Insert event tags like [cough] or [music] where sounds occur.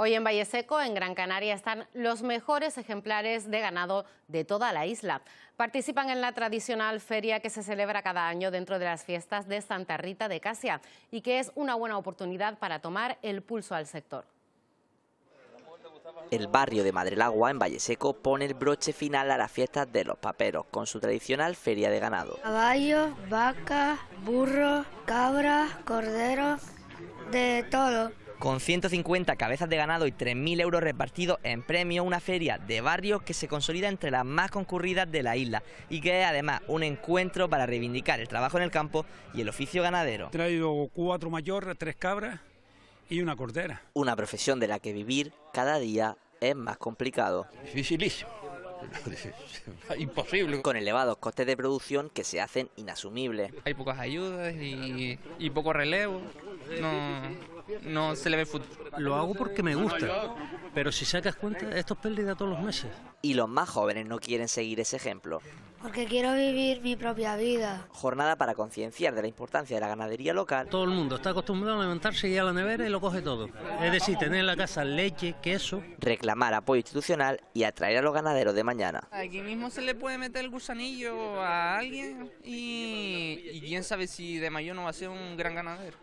Hoy en Valle en Gran Canaria, están los mejores ejemplares de ganado de toda la isla. Participan en la tradicional feria que se celebra cada año dentro de las fiestas de Santa Rita de Casia y que es una buena oportunidad para tomar el pulso al sector. El barrio de Madrelagua, en Valle pone el broche final a las fiestas de los paperos con su tradicional feria de ganado. Caballos, vacas, burros, cabras, corderos, de todo con 150 cabezas de ganado y 3.000 euros repartidos en premio... una feria de barrio que se consolida entre las más concurridas de la isla y que es además un encuentro para reivindicar el trabajo en el campo y el oficio ganadero. He traído cuatro mayores, tres cabras y una cordera. Una profesión de la que vivir cada día es más complicado. Dificilísimo. [laughs] Imposible. Con elevados costes de producción que se hacen inasumibles. Hay pocas ayudas y, y poco relevo. No, no se le ve futuro... Lo hago porque me gusta, pero si sacas cuenta, esto es pérdida todos los meses. Y los más jóvenes no quieren seguir ese ejemplo. Porque quiero vivir mi propia vida. Jornada para concienciar de la importancia de la ganadería local. Todo el mundo está acostumbrado a levantarse y a la nevera y lo coge todo. Es decir, tener en la casa leche, queso. Reclamar apoyo institucional y atraer a los ganaderos de mañana. Aquí mismo se le puede meter el gusanillo a alguien y, y quién sabe si de mayo no va a ser un gran ganadero.